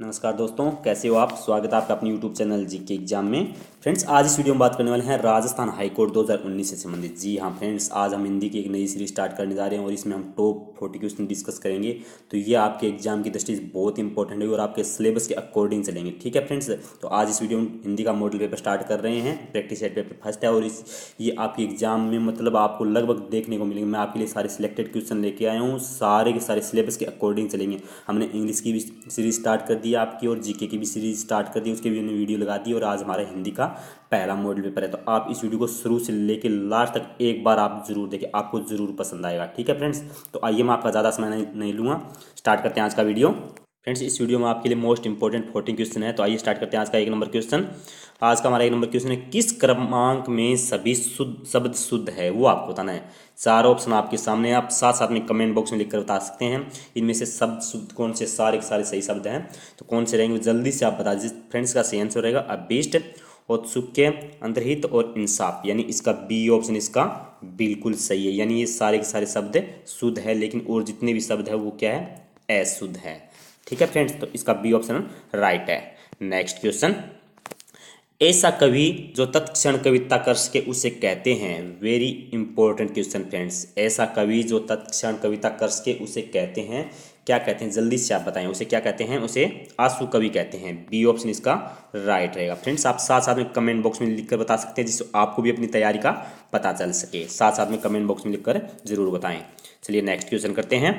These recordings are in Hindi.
नमस्कार दोस्तों कैसे हो आप स्वागत है आपका अपने यूट्यूब चैनल जी के एग्जाम में फ्रेंड्स आज इस वीडियो में बात करने वाले हैं राजस्थान हाईकोर्ट 2019 से संबंधित जी हाँ फ्रेंड्स आज हम हिंदी की एक नई सीरीज स्टार्ट करने जा रहे हैं और इसमें हम टॉप फोर्टी क्वेश्चन डिस्कस करेंगे तो ये आपके एग्जाम की दृष्टि बहुत इंपॉर्टेंट है और आपके सिलेबस के अकॉर्डिंग चलेंगे ठीक है फ्रेंड्स तो आज इस वीडियो में हिंदी का मॉडल पेपर स्टार्ट कर रहे हैं प्रैक्टिस सेट पेपर फर्स्ट है और इस ये आपके एग्जाम में मतलब आपको लगभग देखने को मिलेंगे मैं आपके लिए सारे सिलेक्टेड क्वेश्चन लेके आया हूँ सारे के सारे सिलेबस के अकॉर्डिंग चलेंगे हमने इंग्लिश की भी सीरीज स्टार्ट कर दी आपकी और जीके की भी सीरीज स्टार्ट कर दी उसके भी हमने वीडियो लगा दी और आज हमारा हिंदी का पहला मॉडल पेपर है तो आप इस वीडियो को शुरू से लेकर लास्ट तक एक बार आप जरूर देखें आपको जरूर पसंद आएगा ठीक है फ्रेंड्स तो आइए मैं आपका ज़्यादा समय नहीं, नहीं लूँगा स्टार्ट करते हैं आज का वीडियो फ्रेंड्स इस वीडियो में आपके लिए मोस्ट इंपॉर्टेंट फोर्टीन क्वेश्चन है तो आइए स्टार्ट करते हैं आज का एक नंबर क्वेश्चन आज का हमारा एक नंबर क्वेश्चन है किस क्रमांक में सभी शुद्ध शब्द शुद्ध है वो आपको बताना है चार ऑप्शन आपके सामने आप साथ साथ में कमेंट बॉक्स में लिखकर बता सकते हैं इनमें से शब्द शुद्ध कौन से सारे सारे सही शब्द हैं तो कौन से रहेंगे जल्दी से आप बता दीजिए फ्रेंड्स का सही आंसर रहेगा अब बेस्ट सुख के अंतरहित और इंसाफ यानी इसका बी ऑप्शन इसका बिल्कुल सही है यानी ये सारे के सारे शब्द शुद्ध है लेकिन और जितने भी शब्द है वो क्या है अशुद्ध है ठीक है फ्रेंड्स तो इसका बी ऑप्शन राइट है नेक्स्ट क्वेश्चन ऐसा कवि जो तत्क्षण कविता कर सके उसे कहते हैं वेरी इंपॉर्टेंट क्वेश्चन फ्रेंड्स ऐसा कवि जो तत्क्षण कविता कर सके उसे कहते हैं क्या कहते हैं जल्दी से आप बताएं उसे क्या कहते हैं उसे आंसू कवि कहते हैं बी ऑप्शन इसका राइट रहेगा फ्रेंड्स आप साथ साथ में कमेंट बॉक्स में लिखकर बता सकते हैं जिससे आपको भी अपनी तैयारी का पता चल सके साथ साथ में कमेंट बॉक्स में लिखकर जरूर बताएं चलिए नेक्स्ट क्वेश्चन करते हैं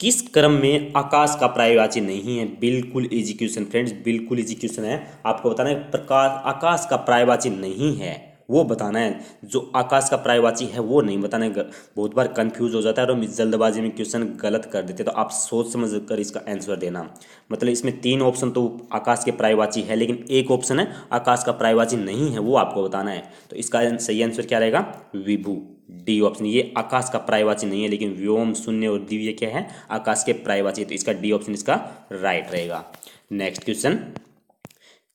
किस क्रम में आकाश का प्रायवाची नहीं है बिल्कुल क्वेश्चन फ्रेंड्स बिल्कुल क्वेश्चन है आपको बताना है प्रकाश आकाश का प्रायवाची नहीं है वो बताना है जो आकाश का प्रायवाची है वो नहीं बताना है बहुत बार कंफ्यूज हो जाता है और जल्दबाजी में क्वेश्चन गलत कर देते हैं तो आप सोच समझ कर इसका आंसर देना मतलब इसमें तीन ऑप्शन तो आकाश के प्रायवाची है लेकिन एक ऑप्शन है आकाश का प्रायवाची नहीं है वो आपको बताना है तो इसका सही आंसर क्या रहेगा विभू डी ऑप्शन ये आकाश का प्रायवाची नहीं है लेकिन व्योम शून्य और दिव्य क्या है आकाश के प्रायवाची तो इसका डी ऑप्शन इसका राइट रहेगा नेक्स्ट क्वेश्चन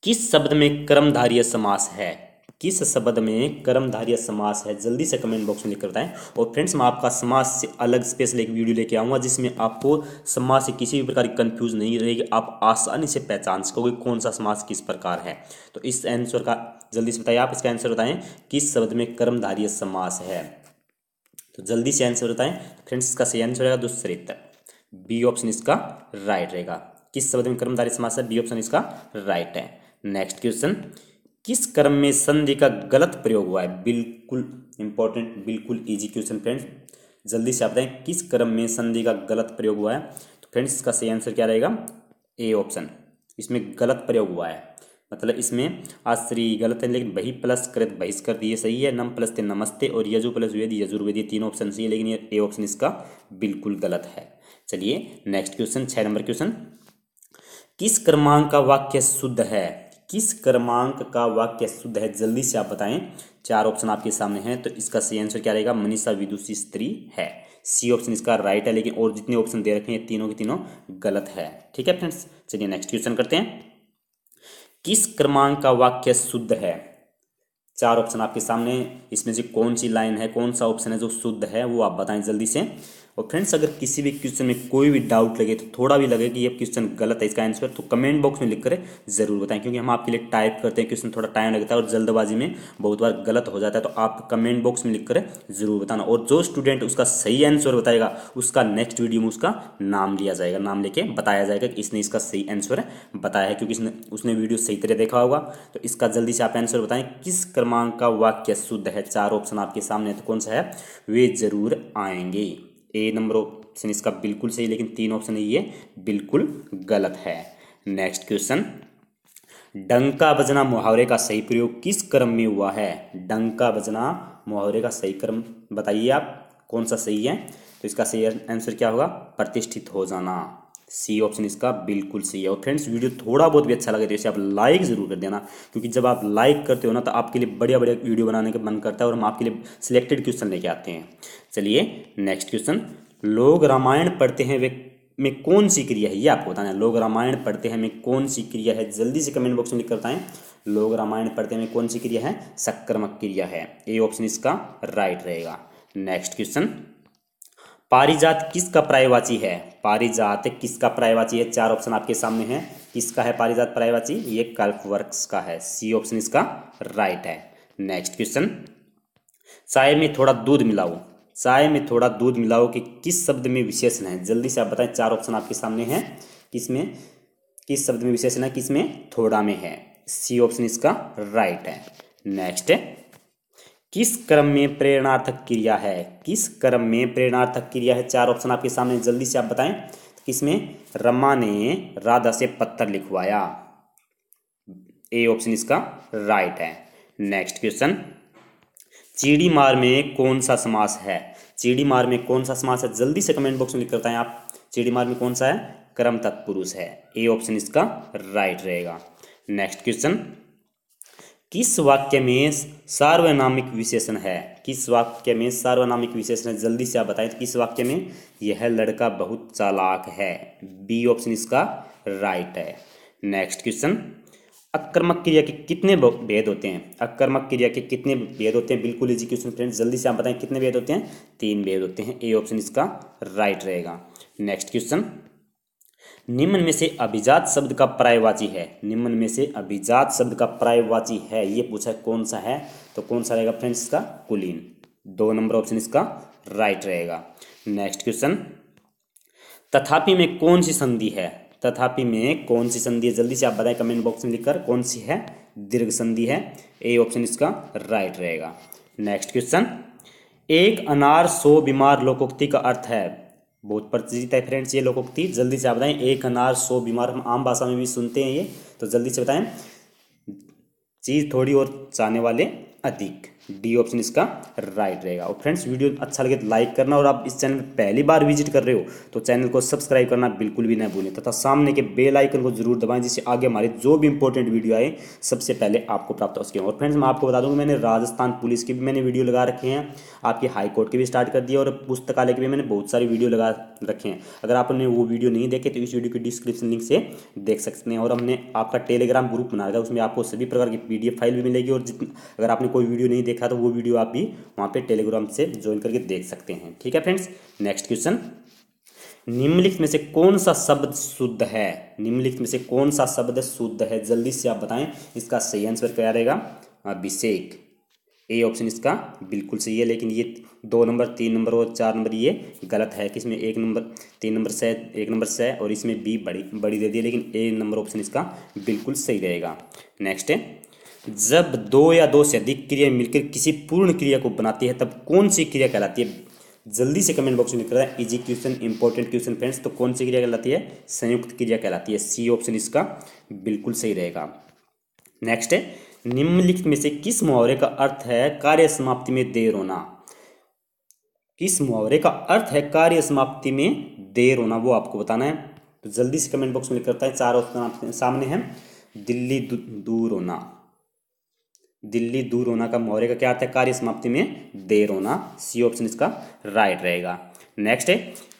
किस शब्द में कर्मधारिय समास है किस शब्द में कर्मधार्य समास है जल्दी से कमेंट बॉक्स में लिख कर बताएं और फ्रेंड्स मैं आपका समास से अलग स्पेशल एक वीडियो लेके आऊँगा जिसमें आपको समास से किसी भी प्रकार की कन्फ्यूज नहीं रहेगी आप आसानी से पहचान सकोगे कौन सा समास किस प्रकार है तो इस आंसर का जल्दी से बताइए आप इसका आंसर बताएं किस शब्द में कर्मधारिय समास है तो जल्दी से आंसर बताएं फ्रेंड्स इसका सही आंसर रहेगा दूसरे बी ऑप्शन इसका राइट रहेगा किस शब्द में कर्मधारी समास है बी ऑप्शन इसका राइट है नेक्स्ट क्वेश्चन किस कर्म में संधि का गलत प्रयोग हुआ है बिल्कुल इंपॉर्टेंट बिल्कुल इजी क्वेश्चन फ्रेंड्स जल्दी से आप बताएं किस क्रम में संधि का गलत प्रयोग हुआ है तो फ्रेंड्स इसका सही आंसर क्या रहेगा ए ऑप्शन इसमें गलत प्रयोग हुआ है मतलब इसमें आश्री गलत है लेकिन बही प्लस कृत तो बहिष्कर दिए सही है नम प्लस थे नमस्ते और यजु प्लस वेद यजुर्वेदी तीनों ऑप्शन सही है लेकिन ये ए ऑप्शन इसका बिल्कुल गलत है चलिए नेक्स्ट क्वेश्चन छः नंबर क्वेश्चन किस क्रमांक का वाक्य शुद्ध है किस क्रमांक का वाक्य शुद्ध है जल्दी से आप बताएं चार ऑप्शन आपके सामने हैं तो इसका सही आंसर क्या रहेगा मनीषा विदुषी स्त्री है सी ऑप्शन इसका राइट है लेकिन और जितने ऑप्शन दे रखे हैं तीनों के तीनों गलत है ठीक है फ्रेंड्स चलिए नेक्स्ट क्वेश्चन करते हैं किस क्रमांक का वाक्य शुद्ध है चार ऑप्शन आपके सामने इसमें से कौन सी लाइन है कौन सा ऑप्शन है जो शुद्ध है वो आप बताएं जल्दी से और फ्रेंड्स अगर किसी भी क्वेश्चन में कोई भी डाउट लगे तो थोड़ा भी लगे कि ये क्वेश्चन गलत है इसका आंसर तो कमेंट बॉक्स में लिख कर जरूर बताएं क्योंकि हम आपके लिए टाइप करते हैं क्वेश्चन थोड़ा टाइम लगता है और जल्दबाजी में बहुत बार गलत हो जाता है तो आप कमेंट बॉक्स में लिख कर जरूर बताना और जो स्टूडेंट उसका सही आंसर बताएगा उसका नेक्स्ट वीडियो में उसका नाम लिया जाएगा नाम लेके बताया जाएगा कि इसने इसका सही आंसर बताया है क्योंकि इसने उसने वीडियो सही तरह देखा होगा तो इसका जल्दी से आप आंसर बताएं किस क्रमांक का वाक्य शुद्ध है चार ऑप्शन आपके सामने तो कौन सा है वे जरूर आएंगे ए नंबर ऑप्शन इसका बिल्कुल सही लेकिन तीन ऑप्शन ये बिल्कुल गलत है नेक्स्ट क्वेश्चन डंका बजना मुहावरे का सही प्रयोग किस क्रम में हुआ है डंका बजना मुहावरे का सही क्रम बताइए आप कौन सा सही है तो इसका सही आंसर क्या होगा प्रतिष्ठित हो जाना सी ऑप्शन इसका बिल्कुल सही है और फ्रेंड्स वीडियो थोड़ा बहुत भी अच्छा लगे तो इसे आप लाइक ज़रूर कर देना क्योंकि जब आप लाइक करते हो ना तो आपके लिए बढ़िया बढ़िया वीडियो बनाने का मन करता है और हम आपके लिए सिलेक्टेड क्वेश्चन लेके आते हैं चलिए नेक्स्ट क्वेश्चन लोग रामायण पढ़ते हैं वे में कौन सी क्रिया है ये आपको बताना है लोग रामायण पढ़ते हैं में कौन सी क्रिया है जल्दी से कमेंट बॉक्स में लिख करता है लोग रामायण पढ़ते हैं में कौन सी क्रिया है सक्रमक क्रिया है ए ऑप्शन इसका राइट रहेगा नेक्स्ट क्वेश्चन पारिजात किसका प्रायवाची है पारिजात किसका प्रायवाची है चार ऑप्शन आपके सामने हैं किसका है पारिजात प्रायवाची ये कल्प वर्क्स का है सी ऑप्शन इसका राइट है नेक्स्ट क्वेश्चन चाय में थोड़ा दूध मिलाओ चाय में थोड़ा दूध मिलाओ कि किस शब्द में विशेषण है जल्दी से आप बताएं चार ऑप्शन आपके सामने हैं किसमें किस शब्द में विशेषण है किसमें थोड़ा में है सी ऑप्शन इसका राइट है नेक्स्ट है किस क्रम में प्रेरणार्थक क्रिया है किस क्रम में प्रेरणार्थक क्रिया है चार ऑप्शन आपके सामने जल्दी से आप बताएं तो किसमें रमा ने राधा से पत्थर लिखवाया ए ऑप्शन इसका राइट है नेक्स्ट क्वेश्चन चीड़ी मार में कौन सा समास है चीड़ी मार में कौन सा समास है जल्दी से कमेंट बॉक्स में लिख करता है आप चीड़ी मार में कौन सा है क्रम तत्पुरुष है ए ऑप्शन इसका राइट रहेगा नेक्स्ट क्वेश्चन किस वाक्य में सार्वनामिक विशेषण है किस वाक्य में सार्वनामिक विशेषण है जल्दी से आप बताएं तो किस वाक्य में यह लड़का बहुत चालाक है बी ऑप्शन इसका राइट है नेक्स्ट क्वेश्चन अक्रमक क्रिया के कितने भेद होते हैं अक्रमक क्रिया के कितने भेद होते हैं बिल्कुल इजी क्वेश्चन फ्रेंड जल्दी से आप बताएं कितने भेद होते हैं तीन भेद होते हैं ए ऑप्शन इसका राइट रहेगा नेक्स्ट क्वेश्चन निम्न में से अभिजात शब्द का प्रायवाची है निम्न में से अभिजात शब्द का प्रायवाची है ये पूछा कौन सा है तो कौन सा रहेगा फ्रेंड्स इसका कुलीन दो नंबर ऑप्शन इसका राइट रहेगा नेक्स्ट क्वेश्चन तथापि में कौन सी संधि है तथापि में कौन सी संधि है जल्दी से आप बताएं कमेंट बॉक्स में लिखकर कौन सी है दीर्घ संधि है ए ऑप्शन इसका राइट रहेगा नेक्स्ट क्वेश्चन एक अनार सो बीमार लोकोक्ति का अर्थ है बहुत प्रचलित है फ्रेंड्स ये लोकोक्ति जल्दी से आप बताएं एक अनार सो बीमार हम आम भाषा में भी सुनते हैं ये तो जल्दी से बताएं चीज़ थोड़ी और चाहने वाले अधिक डी ऑप्शन इसका राइट रहेगा और फ्रेंड्स वीडियो अच्छा लगे तो लाइक करना और आप इस चैनल पहली बार विजिट कर रहे हो तो चैनल को सब्सक्राइब करना बिल्कुल भी ना भूलें तथा सामने के बेल आइकन को जरूर दबाएं जिससे आगे हमारे जो भी इंपॉर्टेंट वीडियो आए सबसे पहले आपको प्राप्त हो सके और फ्रेंड्स मैं आपको बता दूंगा मैंने राजस्थान पुलिस की भी मैंने वीडियो लगा रखे हैं आपकी हाईकोर्ट के भी स्टार्ट कर दिए और पुस्तकालय के भी मैंने बहुत सारी वीडियो लगा रखें अगर आपने वो वीडियो नहीं देखे तो इस वीडियो की डिस्क्रिप्शन लिंक से देख सकते हैं और हमने आपका टेलीग्राम ग्रुप बनाया था उसमें आपको सभी प्रकार की पी फाइल भी मिलेगी और अगर आपने कोई वीडियो नहीं देखा तो वो वीडियो आप भी वहाँ पर टेलीग्राम से ज्वाइन करके देख सकते हैं ठीक है फ्रेंड्स नेक्स्ट क्वेश्चन निम्नलिखित में से कौन सा शब्द शुद्ध है निम्नलिखित में से कौन सा शब्द शुद्ध है जल्दी से आप बताएं इसका सही आंसर क्या रहेगा अभिषेक ए ऑप्शन इसका बिल्कुल सही है लेकिन ये दो नंबर तीन नंबर और चार नंबर ये गलत है कि इसमें एक नंबर तीन नंबर से एक नंबर से और इसमें बी बड़ी बड़ी दे दी लेकिन ए नंबर ऑप्शन इसका बिल्कुल सही रहेगा नेक्स्ट है जब दो या दो से अधिक क्रिया मिलकर किसी पूर्ण क्रिया को बनाती है तब कौन सी क्रिया कहलाती है जल्दी से कमेंट बॉक्स में लिख रहा है easy question important question friends तो कौन सी क्रिया कहलाती है संयुक्त क्रिया कहलाती है सी ऑप्शन इसका बिल्कुल सही रहेगा नेक्स्ट है निम्नलिखित में से किस मुहावरे का अर्थ है कार्य समाप्ति में देर होना किस मुहावरे का अर्थ है कार्य समाप्ति में देर होना वो आपको बताना है तो जल्दी से कमेंट बॉक्स में करता है चार ऑप्शन आपके सामने है दिल्ली दूर होना दिल्ली दूर होना का मुहावरे का क्या अर्थ है कार्य समाप्ति में देर होना सी ऑप्शन इसका राइट रहेगा नेक्स्ट है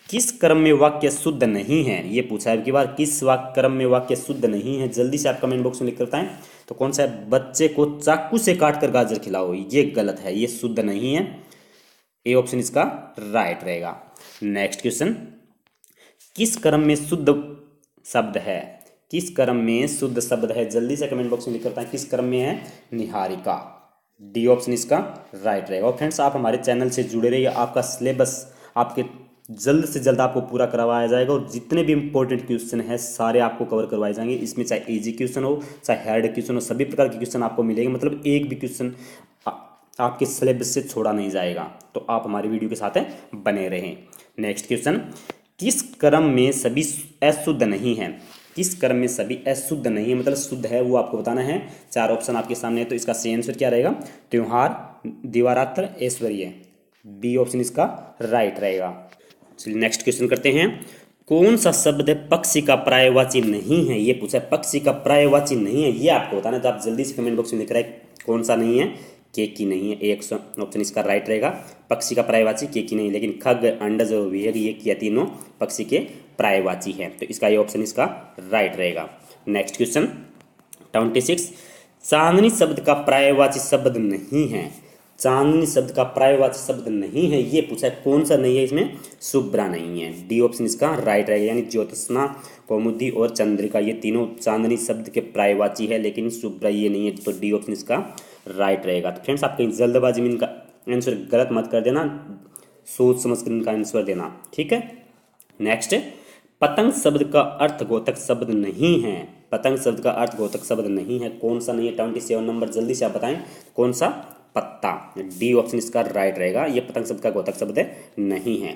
किस क्रम में वाक्य शुद्ध नहीं है ये पूछा है कि बार किस वाक्य क्रम में वाक्य शुद्ध नहीं है जल्दी से आप कमेंट बॉक्स में लिख करता है तो कौन सा है बच्चे को चाकू से काट कर गाजर खिलाओ ये गलत है ये शुद्ध नहीं है ए ऑप्शन इसका राइट रहेगा नेक्स्ट क्वेश्चन किस क्रम में शुद्ध शब्द है किस क्रम में शुद्ध शब्द है जल्दी से कमेंट बॉक्स में लिख करता है किस क्रम में है निहारिका डी ऑप्शन इसका राइट रहेगा और फ्रेंड्स आप हमारे चैनल से जुड़े रहिए आपका सिलेबस आपके जल्द से जल्द आपको पूरा करवाया जाएगा और जितने भी इंपॉर्टेंट क्वेश्चन हैं सारे आपको कवर करवाए जाएंगे इसमें चाहे ईजी क्वेश्चन हो चाहे हार्ड क्वेश्चन हो सभी प्रकार के क्वेश्चन आपको मिलेंगे मतलब एक भी क्वेश्चन आपके सिलेबस से छोड़ा नहीं जाएगा तो आप हमारी वीडियो के साथ बने रहें नेक्स्ट क्वेश्चन किस क्रम में सभी अशुद्ध नहीं है किस क्रम में सभी अशुद्ध नहीं है मतलब शुद्ध है वो आपको बताना है चार ऑप्शन आपके सामने है तो इसका सही आंसर क्या रहेगा त्यौहार दीवारात्र ऐश्वर्य बी ऑप्शन इसका राइट रहेगा चलिए नेक्स्ट क्वेश्चन करते हैं कौन सा शब्द है पक्षी का प्रायवाची नहीं है ये पूछा है पक्षी का प्रायवाची नहीं है ये आपको बताना तो आप जल्दी से कमेंट बॉक्स में लिख रहा है कौन सा नहीं है की नहीं है एक ऑप्शन इसका राइट रहेगा पक्षी का प्रायवाची के की नहीं लेकिन खग अंडज और ये किया तीनों पक्षी के प्रायवाची है तो इसका ये ऑप्शन इसका राइट रहेगा नेक्स्ट क्वेश्चन ट्वेंटी सिक्स चांदनी शब्द का प्रायवाची शब्द नहीं है चांदनी शब्द का प्रायवाची शब्द नहीं है ये पूछा है कौन सा नहीं है इसमें शुभ्रा नहीं है डी ऑप्शन इसका राइट रहेगा यानी ज्योत्सना कौमुदी और चंद्रिका ये तीनों चांदनी शब्द के प्रायवाची है लेकिन शुभ्रा ये नहीं है तो डी ऑप्शन इसका राइट रहेगा तो फ्रेंड्स आप कहीं जल्दबाजी में इनका आंसर गलत मत कर देना सोच समझ कर इनका आंसर देना ठीक है नेक्स्ट पतंग शब्द का अर्थ गोतक शब्द नहीं है पतंग शब्द का अर्थ गोतक शब्द नहीं है कौन सा नहीं है ट्वेंटी सेवन नंबर जल्दी से आप बताएं कौन सा पत्ता डी ऑप्शन इसका राइट रहेगा ये पतंग शब्द का गोतक शब्द नहीं है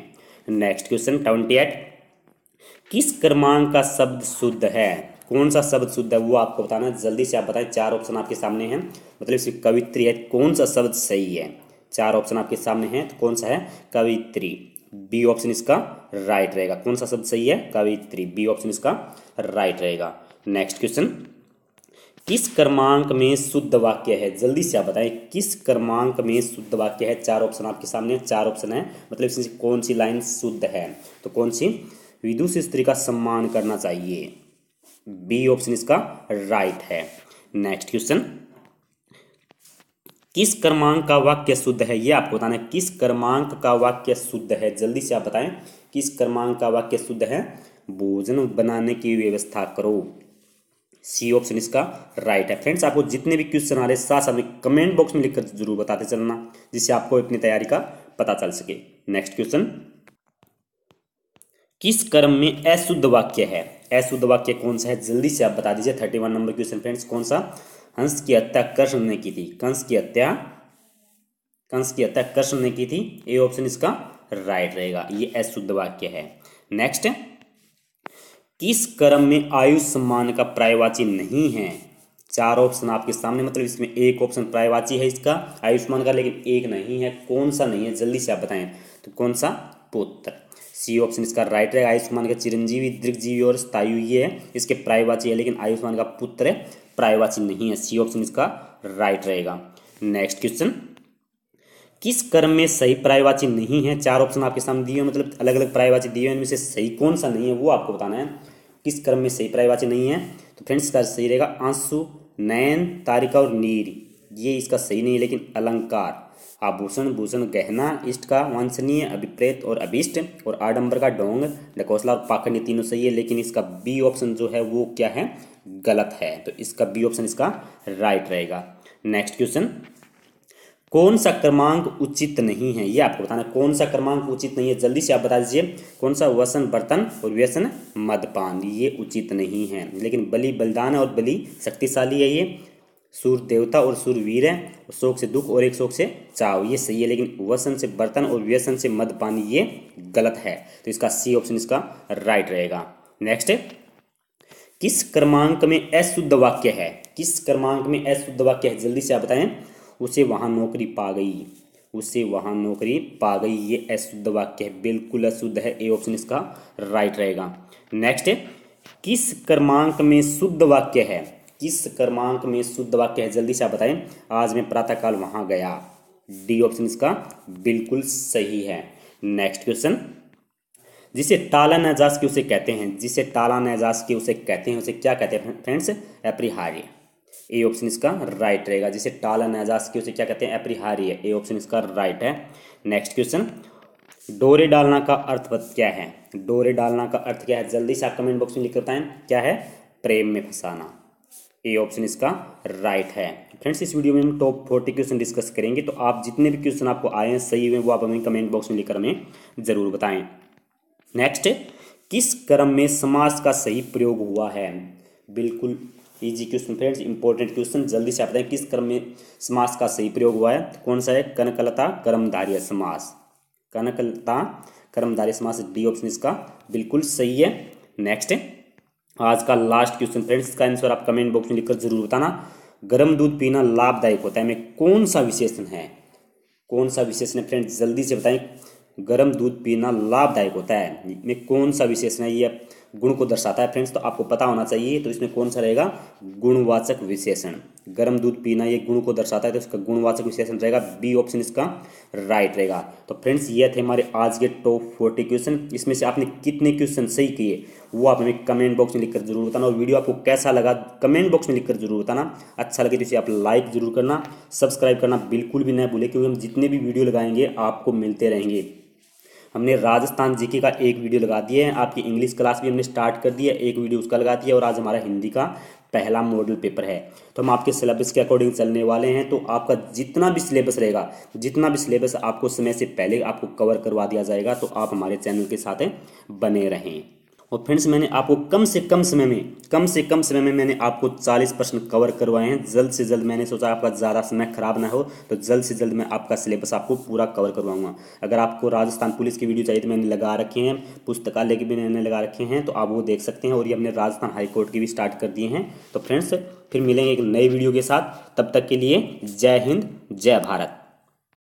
नेक्स्ट क्वेश्चन ट्वेंटी एट किस क्रमांक का शब्द शुद्ध है कौन सा शब्द शुद्ध है वो आपको बताना है जल्दी से आप बताएं चार ऑप्शन आपके सामने हैं मतलब इसकी कवित्री है कौन सा शब्द सही है चार ऑप्शन आपके सामने हैं तो कौन सा है कवित्री बी ऑप्शन इसका राइट रहेगा कौन सा शब्द सही है कवित्री बी ऑप्शन इसका राइट रहेगा नेक्स्ट क्वेश्चन किस क्रमांक में शुद्ध वाक्य है जल्दी से आप बताएं किस क्रमांक में शुद्ध वाक्य है चार ऑप्शन आपके सामने चार ऑप्शन है मतलब इसमें कौन सी लाइन शुद्ध है तो कौन सी विदुष स्त्री का सम्मान करना चाहिए बी ऑप्शन इसका राइट है नेक्स्ट क्वेश्चन किस क्रमांक का वाक्य शुद्ध है ये आपको बताना है किस क्रमांक का वाक्य शुद्ध है जल्दी से आप बताएं किस क्रमांक का वाक्य शुद्ध है भोजन बनाने की व्यवस्था करो सी ऑप्शन इसका राइट है फ्रेंड्स आपको जितने भी क्वेश्चन आ रहे हैं साथ हमें कमेंट बॉक्स में लिखकर जरूर बताते चलना जिससे आपको अपनी तैयारी का पता चल सके नेक्स्ट क्वेश्चन किस क्रम में अशुद्ध वाक्य है अशुद्ध वाक्य कौन सा है जल्दी से आप बता दीजिए thirty one number question friends कौन सा हंस की हत्या कृष्ण ने की थी कंस की हत्या कंस की हत्या कृष्ण ने की थी ए ऑप्शन इसका राइट रहेगा ये अशुद्ध वाक्य है नेक्स्ट किस क्रम में आयु सम्मान का प्रायवाची नहीं है चार ऑप्शन आपके सामने मतलब इसमें एक ऑप्शन प्रायवाची है इसका आयुष्मान का लेकिन एक नहीं है कौन सा नहीं है जल्दी से आप बताएं तो कौन सा पुत्र सी ऑप्शन इसका राइट है आयुष्मान का चिरंजीवी दीर्घजीवी और स्थायु ये है इसके प्रायवाची है लेकिन आयुष्मान का पुत्र प्रायवाची नहीं है सी ऑप्शन इसका राइट रहेगा नेक्स्ट क्वेश्चन किस कर्म में सही प्रायवाची नहीं है चार ऑप्शन आपके सामने दिए मतलब अलग अलग प्रायवाची दिए इनमें से सही कौन सा नहीं है वो आपको बताना है किस कर्म में सही प्रायवाची नहीं है तो फ्रेंड्स इसका सही रहेगा आंसु नयन तारिका और नीर ये इसका सही नहीं है लेकिन अलंकार आभूषण भूषण गहना इष्ट का वांछनीय अभिप्रेत और अभिष्ट और आडम्बर का डोंग डकोसला और पाखंड ये तीनों सही है लेकिन इसका बी ऑप्शन जो है वो क्या है गलत है तो इसका बी ऑप्शन इसका राइट रहेगा नेक्स्ट क्वेश्चन कौन सा क्रमांक उचित नहीं है ये आपको बताना कौन सा क्रमांक उचित नहीं है जल्दी से आप बता दीजिए कौन सा वसन बर्तन और व्यसन मदपान ये उचित नहीं है लेकिन बलि बलिदान और बलि शक्तिशाली है ये सूर देवता और वीर है शोक से दुख और एक शोक से चाव ये सही है लेकिन वसन से बर्तन और व्यसन से मद पानी ये गलत है तो इसका सी ऑप्शन इसका राइट रहेगा नेक्स्ट किस क्रमांक में अशुद्ध वाक्य है किस क्रमांक में अशुद्ध वाक्य है जल्दी से आप बताएं उसे वहाँ नौकरी पा गई उसे वहाँ नौकरी पा गई ये अशुद्ध वाक्य है बिल्कुल अशुद्ध है ए ऑप्शन इसका राइट रहेगा नेक्स्ट किस क्रमांक में शुद्ध वाक्य है किस क्रमांक में शुद्ध वाक्य है जल्दी से आप बताएं आज मैं प्रातःकाल वहां गया डी ऑप्शन इसका बिल्कुल सही है नेक्स्ट क्वेश्चन जिसे ताला नजाज के उसे कहते हैं जिसे ताला नजाज के उसे कहते हैं उसे क्या कहते हैं फ्रेंड्स अपरिहार्य ए ऑप्शन इसका राइट रहेगा जिसे टाला नजाज की उसे क्या कहते हैं है ए ऑप्शन इसका राइट है नेक्स्ट क्वेश्चन डोरे डालना का अर्थ क्या है डोरे डालना का अर्थ क्या है जल्दी से आप कमेंट बॉक्स में लिख है क्या है प्रेम में फंसाना ए ऑप्शन इसका राइट है फ्रेंड्स इस वीडियो में हम टॉप फोर्टी क्वेश्चन डिस्कस करेंगे तो आप जितने भी क्वेश्चन आपको आए हैं सही हुए वो आप हमें कमेंट बॉक्स में लिखकर हमें ज़रूर बताएं नेक्स्ट किस क्रम में समास का सही प्रयोग हुआ है बिल्कुल easy question friends important question जल्दी से आप बताएं किस क्रम में समास का सही प्रयोग हुआ है कौन सा है कनकलता कर्मधार्य समास कनकलता कर्मधार्य समास डी ऑप्शन इसका बिल्कुल सही है नेक्स्ट आज का लास्ट क्वेश्चन फ्रेंड्स इसका आंसर आप कमेंट बॉक्स में लिखकर जरूर बताना गर्म दूध पीना लाभदायक होता है में कौन सा विशेषण है कौन सा विशेषण है फ्रेंड्स जल्दी से बताएं गर्म दूध पीना लाभदायक होता है में कौन सा विशेषण है ये गुण को दर्शाता है फ्रेंड्स तो आपको पता होना चाहिए तो इसमें कौन सा रहेगा गुणवाचक विशेषण गर्म दूध पीना ये गुण को दर्शाता है तो इसका गुणवाचक विशेषण रहेगा बी ऑप्शन इसका राइट रहेगा तो फ्रेंड्स ये थे हमारे आज के टॉप फोर्टी क्वेश्चन इसमें से आपने कितने क्वेश्चन सही किए वो आप हमें कमेंट बॉक्स में लिखकर जरूर बताना और वीडियो आपको कैसा लगा कमेंट बॉक्स में लिखकर जरूर बताना अच्छा लगे तो इसे आप लाइक जरूर करना सब्सक्राइब करना बिल्कुल भी न भूलें क्योंकि हम जितने भी वीडियो लगाएंगे आपको मिलते रहेंगे हमने राजस्थान जीके का एक वीडियो लगा दिया है आपकी इंग्लिश क्लास भी हमने स्टार्ट कर दी है एक वीडियो उसका लगा दिया और आज हमारा हिंदी का पहला मॉडल पेपर है तो हम आपके सिलेबस के अकॉर्डिंग चलने वाले हैं तो आपका जितना भी सिलेबस रहेगा जितना भी सिलेबस आपको समय से पहले आपको कवर करवा दिया जाएगा तो आप हमारे चैनल के साथ बने रहें और फ्रेंड्स मैंने आपको कम से कम समय में कम से कम समय में मैंने आपको 40 प्रश्न कवर करवाए हैं जल्द से जल्द मैंने सोचा आपका ज़्यादा समय ख़राब ना हो तो जल्द से जल्द मैं आपका सिलेबस आपको पूरा कवर करवाऊंगा अगर आपको राजस्थान पुलिस की वीडियो चाहिए तो मैंने लगा रखे हैं पुस्तकालय के भी मैंने लगा रखे हैं तो आप वो देख सकते हैं और ये हमने राजस्थान हाईकोर्ट की भी स्टार्ट कर दिए हैं तो फ्रेंड्स फिर मिलेंगे एक नई वीडियो के साथ तब तक के लिए जय हिंद जय भारत